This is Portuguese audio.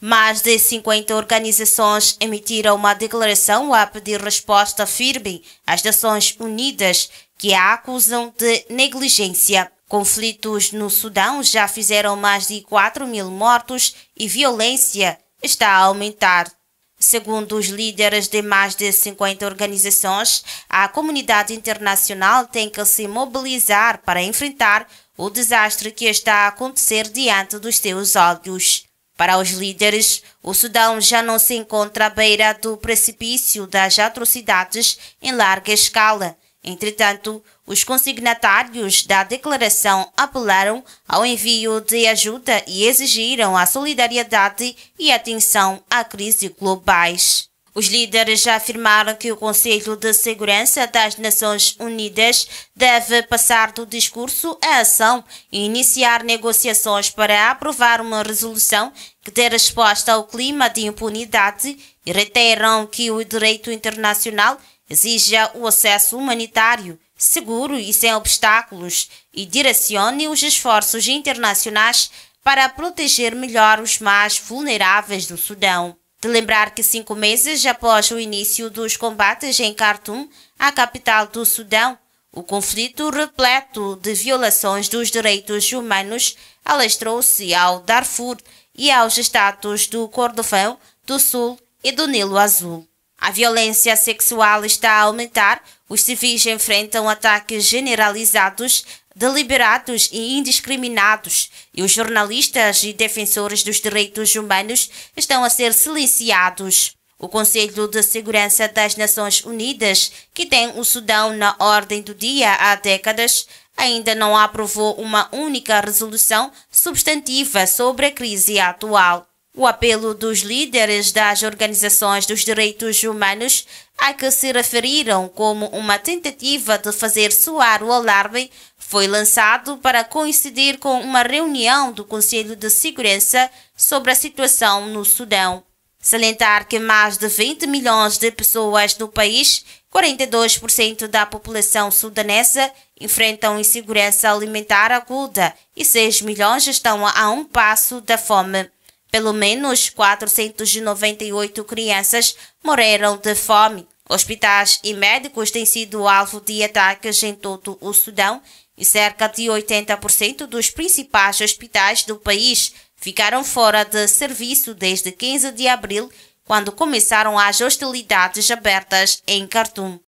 Mais de 50 organizações emitiram uma declaração a pedir resposta firme às Nações Unidas que a acusam de negligência. Conflitos no Sudão já fizeram mais de 4 mil mortos e violência está a aumentar. Segundo os líderes de mais de 50 organizações, a comunidade internacional tem que se mobilizar para enfrentar o desastre que está a acontecer diante dos seus olhos. Para os líderes, o Sudão já não se encontra à beira do precipício das atrocidades em larga escala. Entretanto, os consignatários da declaração apelaram ao envio de ajuda e exigiram a solidariedade e atenção à crise globais. Os líderes já afirmaram que o Conselho de Segurança das Nações Unidas deve passar do discurso à ação e iniciar negociações para aprovar uma resolução que dê resposta ao clima de impunidade e reiteram que o direito internacional exija o acesso humanitário seguro e sem obstáculos e direcione os esforços internacionais para proteger melhor os mais vulneráveis do Sudão. De lembrar que cinco meses após o início dos combates em Khartoum, a capital do Sudão, o conflito repleto de violações dos direitos humanos alastrou-se ao Darfur e aos estados do Cordofão, do Sul e do Nilo Azul. A violência sexual está a aumentar, os civis enfrentam ataques generalizados deliberados e indiscriminados, e os jornalistas e defensores dos direitos humanos estão a ser silenciados. O Conselho de Segurança das Nações Unidas, que tem o Sudão na ordem do dia há décadas, ainda não aprovou uma única resolução substantiva sobre a crise atual. O apelo dos líderes das organizações dos direitos humanos a que se referiram como uma tentativa de fazer soar o alarme foi lançado para coincidir com uma reunião do Conselho de Segurança sobre a situação no Sudão. Salientar que mais de 20 milhões de pessoas no país, 42% da população sudanesa, enfrentam insegurança alimentar aguda e 6 milhões estão a um passo da fome. Pelo menos 498 crianças morreram de fome. Hospitais e médicos têm sido alvo de ataques em todo o Sudão e cerca de 80% dos principais hospitais do país ficaram fora de serviço desde 15 de abril, quando começaram as hostilidades abertas em Khartoum.